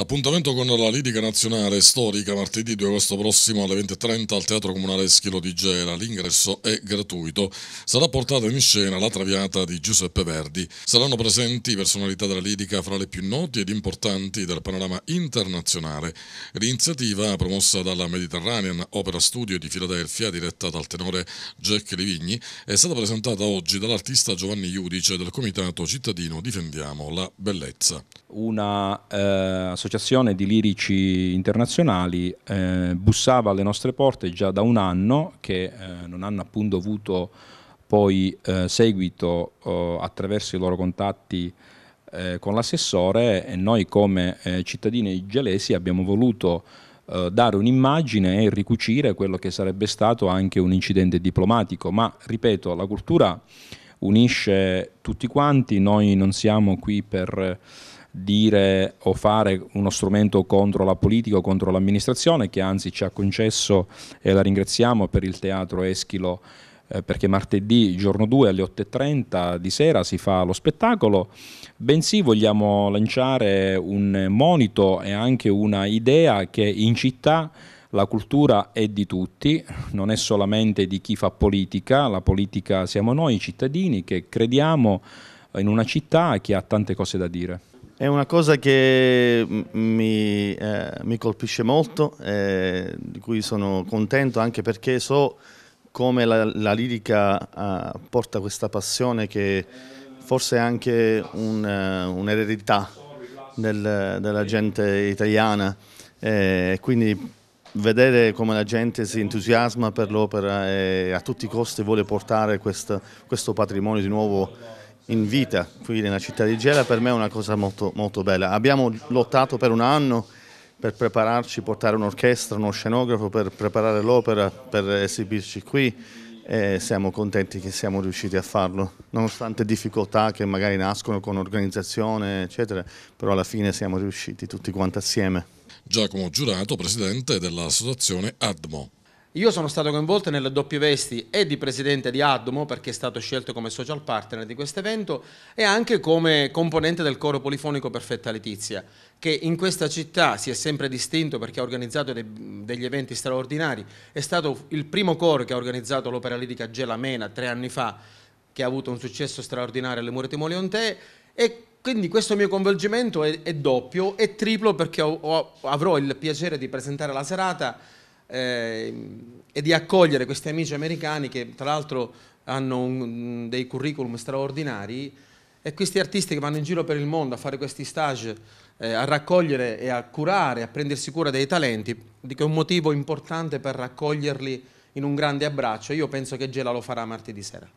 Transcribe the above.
Appuntamento con la lirica nazionale storica martedì 2 agosto prossimo alle 20.30 al Teatro Comunale Schilo di Gera. L'ingresso è gratuito. Sarà portata in scena la traviata di Giuseppe Verdi. Saranno presenti personalità della lirica fra le più noti ed importanti del panorama internazionale. L'iniziativa promossa dalla Mediterranean Opera Studio di Filadelfia, diretta dal tenore Jack Livigni, è stata presentata oggi dall'artista Giovanni Iudice del Comitato Cittadino Difendiamo la Bellezza. Una eh, un'associazione di lirici internazionali eh, bussava alle nostre porte già da un anno che eh, non hanno appunto avuto poi eh, seguito eh, attraverso i loro contatti eh, con l'assessore e noi come eh, cittadini gelesi abbiamo voluto dare un'immagine e ricucire quello che sarebbe stato anche un incidente diplomatico, ma ripeto, la cultura unisce tutti quanti, noi non siamo qui per dire o fare uno strumento contro la politica o contro l'amministrazione che anzi ci ha concesso e la ringraziamo per il teatro Eschilo eh, perché martedì giorno 2 alle 8.30 di sera si fa lo spettacolo, bensì vogliamo lanciare un monito e anche una idea che in città la cultura è di tutti, non è solamente di chi fa politica, la politica siamo noi cittadini che crediamo in una città che ha tante cose da dire. È una cosa che mi, eh, mi colpisce molto, eh, di cui sono contento anche perché so come la, la lirica eh, porta questa passione che forse è anche un, eh, un'eredità del, della gente italiana. Eh, quindi vedere come la gente si entusiasma per l'opera e a tutti i costi vuole portare questo, questo patrimonio di nuovo in vita qui nella città di Gela per me è una cosa molto, molto bella. Abbiamo lottato per un anno per prepararci, portare un'orchestra, uno scenografo per preparare l'opera, per esibirci qui e siamo contenti che siamo riusciti a farlo, nonostante difficoltà che magari nascono con organizzazione eccetera, però alla fine siamo riusciti tutti quanti assieme. Giacomo Giurato, presidente dell'associazione ADMO. Io sono stato coinvolto nelle doppie vesti e di presidente di Addomo, perché è stato scelto come social partner di questo evento, e anche come componente del coro polifonico Perfetta Letizia, che in questa città si è sempre distinto perché ha organizzato de degli eventi straordinari. È stato il primo coro che ha organizzato l'opera lirica Gela Mena tre anni fa, che ha avuto un successo straordinario alle Murete Moliontee, e quindi questo mio coinvolgimento è, è doppio e triplo perché ho, ho, avrò il piacere di presentare la serata Ehm, e di accogliere questi amici americani che tra l'altro hanno un, dei curriculum straordinari e questi artisti che vanno in giro per il mondo a fare questi stage, eh, a raccogliere e a curare, a prendersi cura dei talenti, dico, è un motivo importante per raccoglierli in un grande abbraccio. Io penso che Gela lo farà martedì sera.